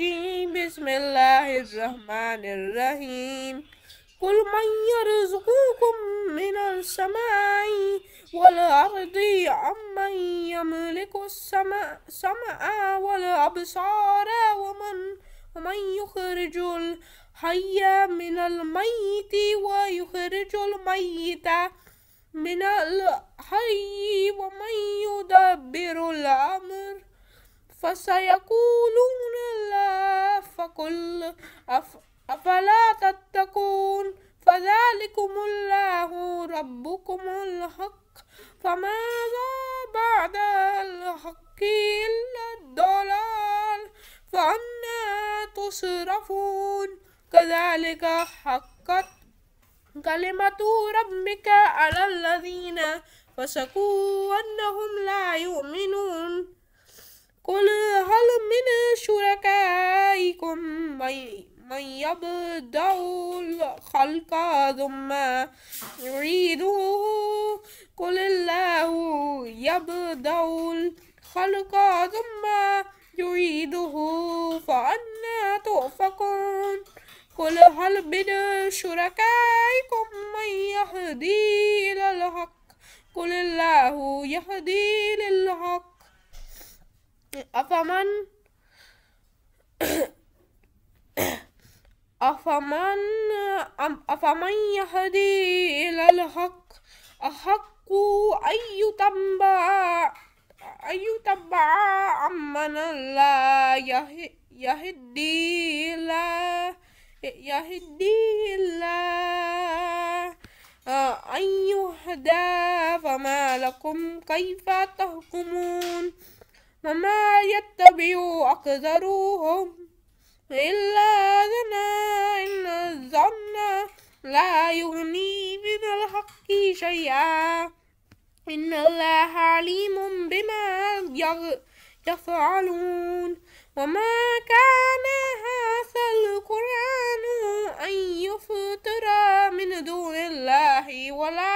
الرجيم بسم الله الرحمن الرحيم قل من يرزقكم من السماء والأرض من يملك السماء والأبصار ومن ومن يخرج الحي من الميت ويخرج الميت من الحي ومن يدبر الأمر فسيقولون وكل أف أفلا تتقون فذلكم الله ربكم الحق فماذا بعد الحق إلا الضلال فأنا تصرفون كذلك حقت كلمة ربك على الذين فسقوا أنهم لا يؤمنون قل هل من شركاء يبدأ الخلق ثم يعيده قل الله يبدأ الخلق ثم يعيده فأنا تؤفكون قل هل من شركائكم من يهدي إلى الحق قل الله يهدي للحق أفمن أفمن أفمن يهدي إلى الحق أحق أي تبع أي تبع أمن لا يهدي إلى يهدي إلى آه، أن يهدى فما لكم كيف تحكمون وما يتبع أكثرهم إلا ذنا إن الظن لا يغني من الحق شيئا إن الله عليم بما يفعلون وما كان هذا القرآن أن يفطر من دون الله ولا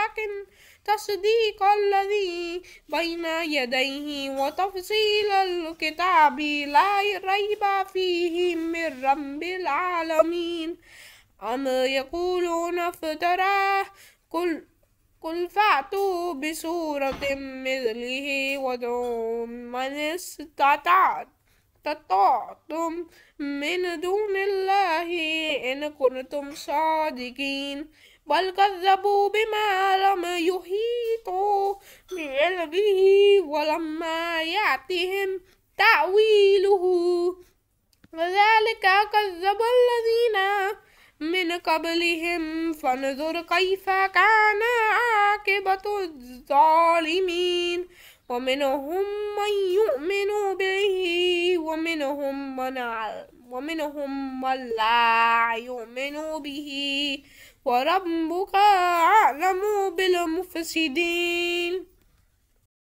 تصديق الذي بين يديه وتفصيل الكتاب لا ريب فيه من رب العالمين أم يقولون افتراه كل قل فأتوا بسورة مثله ودعوا من استطعتم من دون الله إن كنتم صادقين بل كذبوا بما لم يحبوا به ولما يأتهم تأويله وذلك كذب الذين من قبلهم فانظر كيف كان عاقبة الظالمين ومنهم من يؤمن به ومنهم من ومنهم من لا يؤمن به وربك أعلم بالمفسدين